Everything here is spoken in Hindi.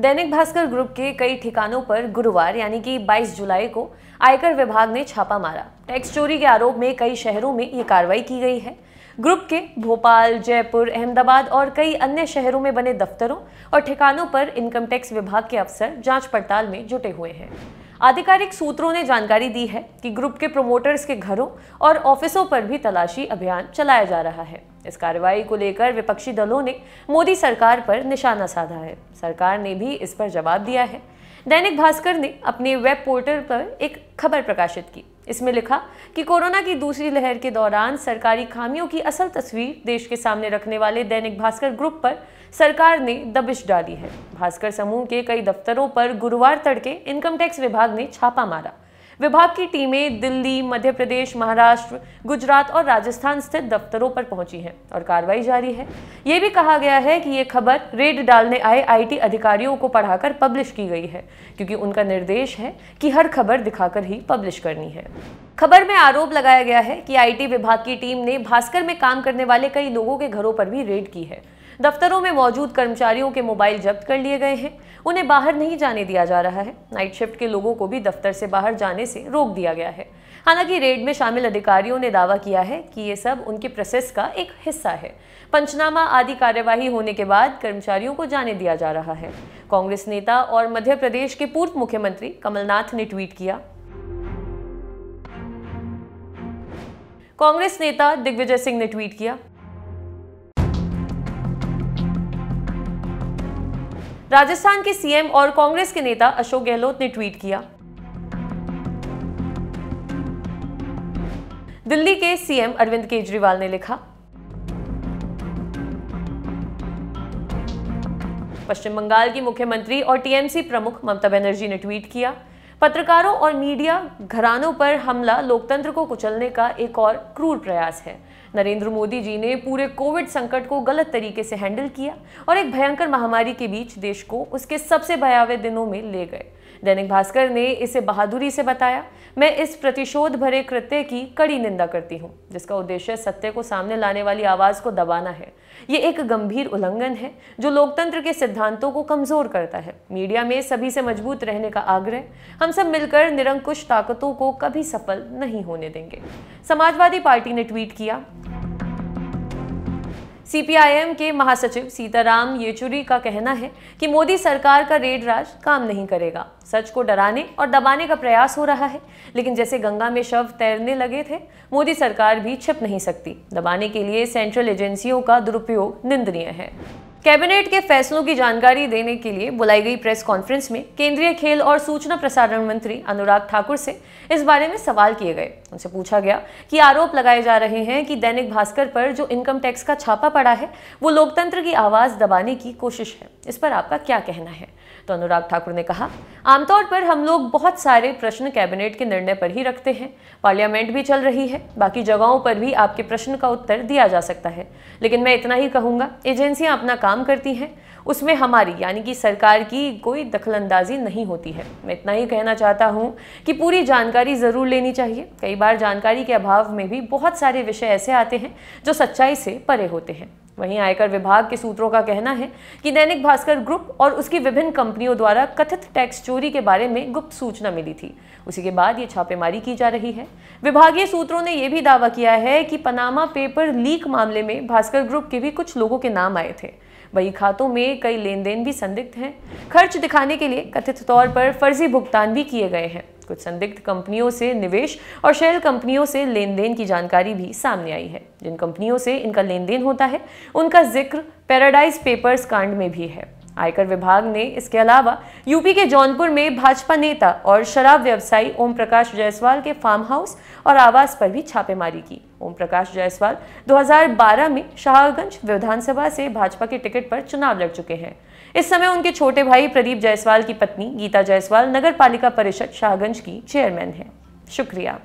दैनिक भास्कर ग्रुप के कई ठिकानों पर गुरुवार यानी कि 22 जुलाई को आयकर विभाग ने छापा मारा टैक्स चोरी के आरोप में कई शहरों में ये कार्रवाई की गई है ग्रुप के भोपाल जयपुर अहमदाबाद और कई अन्य शहरों में बने दफ्तरों और ठिकानों पर इनकम टैक्स विभाग के अफसर जांच पड़ताल में जुटे हुए हैं आधिकारिक सूत्रों ने जानकारी दी है कि ग्रुप के प्रमोटर्स के घरों और ऑफिसों पर भी तलाशी अभियान चलाया जा रहा है इस कार्रवाई को लेकर विपक्षी दलों ने मोदी सरकार पर निशाना साधा है सरकार ने भी इस पर जवाब दिया है दैनिक भास्कर ने अपने वेब पोर्टल पर एक खबर प्रकाशित की इसमें लिखा कि कोरोना की दूसरी लहर के दौरान सरकारी खामियों की असल तस्वीर देश के सामने रखने वाले दैनिक भास्कर ग्रुप पर सरकार ने दबिश डाली है भास्कर समूह के कई दफ्तरों पर गुरुवार तड़के इनकम टैक्स विभाग ने छापा मारा विभाग की टीमें दिल्ली मध्य प्रदेश महाराष्ट्र गुजरात और राजस्थान स्थित दफ्तरों पर पहुंची हैं और कार्रवाई जारी है ये भी कहा गया है कि ये खबर रेड डालने आए आईटी अधिकारियों को पढ़ाकर पब्लिश की गई है क्योंकि उनका निर्देश है कि हर खबर दिखाकर ही पब्लिश करनी है खबर में आरोप लगाया गया है कि आईटी विभाग की टीम ने भास्कर में काम करने वाले कई लोगों के घरों पर भी रेड की है दफ्तरों में मौजूद कर्मचारियों के मोबाइल जब्त कर लिए गए हैं उन्हें बाहर नहीं जाने दिया जा रहा है नाइट शिफ्ट के लोगों को भी दफ्तर से बाहर जाने से रोक दिया गया है हालांकि रेड में शामिल अधिकारियों ने दावा किया है कि ये सब उनके प्रोसेस का एक हिस्सा है पंचनामा आदि कार्यवाही होने के बाद कर्मचारियों को जाने दिया जा रहा है कांग्रेस नेता और मध्य प्रदेश के पूर्व मुख्यमंत्री कमलनाथ ने ट्वीट किया कांग्रेस नेता दिग्विजय सिंह ने ट्वीट किया राजस्थान के सीएम और कांग्रेस के नेता अशोक गहलोत ने ट्वीट किया दिल्ली के सीएम अरविंद केजरीवाल ने लिखा पश्चिम बंगाल की मुख्यमंत्री और टीएमसी प्रमुख ममता बनर्जी ने ट्वीट किया पत्रकारों और मीडिया घरानों पर हमला लोकतंत्र को कुचलने का एक और क्रूर प्रयास है नरेंद्र मोदी जी ने पूरे कोविड संकट को गलत तरीके से हैंडल किया और एक भयंकर महामारी के बीच देश को उसके सबसे भयावह दिनों में ले गए दैनिक भास्कर ने इसे बहादुरी से बताया मैं इस प्रतिशोध भरे कृत्य की कड़ी निंदा करती हूँ जिसका उद्देश्य सत्य को सामने लाने वाली आवाज़ को दबाना है ये एक गंभीर उल्लंघन है जो लोकतंत्र के सिद्धांतों को कमज़ोर करता है मीडिया में सभी से मजबूत रहने का आग्रह हम सब मिलकर निरंकुश ताकतों को कभी सफल नहीं होने देंगे समाजवादी पार्टी ने ट्वीट किया सीपीआईएम के महासचिव सीताराम येचुरी का कहना है कि मोदी सरकार का रेड राज काम नहीं करेगा सच को डराने और दबाने का प्रयास हो रहा है लेकिन जैसे गंगा में शव तैरने लगे थे मोदी सरकार भी छिप नहीं सकती दबाने के लिए सेंट्रल एजेंसियों का दुरुपयोग निंदनीय है कैबिनेट के फैसलों की जानकारी देने के लिए बुलाई गई प्रेस कॉन्फ्रेंस में केंद्रीय खेल और सूचना प्रसारण मंत्री अनुराग ठाकुर से इस बारे में सवाल किए गए उनसे पूछा गया कि आरोप लगाए जा रहे हैं कि दैनिक भास्कर पर जो इनकम टैक्स का छापा पड़ा है वो लोकतंत्र की आवाज़ दबाने की कोशिश है इस पर आपका क्या कहना है तो अनुराग ठाकुर ने कहा आमतौर पर हम लोग बहुत सारे प्रश्न कैबिनेट के निर्णय पर ही रखते हैं पार्लियामेंट भी चल रही है बाकी जगहों पर भी आपके प्रश्न का उत्तर दिया जा सकता है लेकिन मैं इतना ही कहूँगा एजेंसियाँ अपना काम करती हैं उसमें हमारी यानी कि सरकार की कोई दखलंदाजी नहीं होती है मैं इतना ही कहना चाहता हूँ कि पूरी जानकारी ज़रूर लेनी चाहिए कई बार जानकारी के अभाव में भी बहुत सारे विषय ऐसे आते हैं जो सच्चाई से परे होते हैं वहीं आयकर विभाग के सूत्रों का कहना है कि दैनिक भास्कर ग्रुप और उसकी विभिन्न कंपनियों द्वारा कथित टैक्स चोरी के बारे में गुप्त सूचना मिली थी उसी के बाद ये छापेमारी की जा रही है विभागीय सूत्रों ने यह भी दावा किया है कि पनामा पेपर लीक मामले में भास्कर ग्रुप के भी कुछ लोगों के नाम आए थे वही खातों में कई लेन देन भी संदिग्ध हैं खर्च दिखाने के लिए कथित तौर पर फर्जी भुगतान भी किए गए हैं कुछ संदिग्ध कंपनियों से निवेश और शेयर कंपनियों से लेन देन की जानकारी भी सामने आई है जिन कंपनियों से इनका लेन देन होता है उनका जिक्र पैराडाइज पेपर्स कांड में भी है आयकर विभाग ने इसके अलावा यूपी के जौनपुर में भाजपा नेता और शराब व्यवसायी ओम प्रकाश जायसवाल के फार्म हाउस और आवास पर भी छापेमारी की ओम प्रकाश जायसवाल 2012 में शाहगंज विधानसभा से भाजपा के टिकट पर चुनाव लड़ चुके हैं इस समय उनके छोटे भाई प्रदीप जायसवाल की पत्नी गीता जायसवाल नगर पालिका परिषद शाहगंज की चेयरमैन हैं शुक्रिया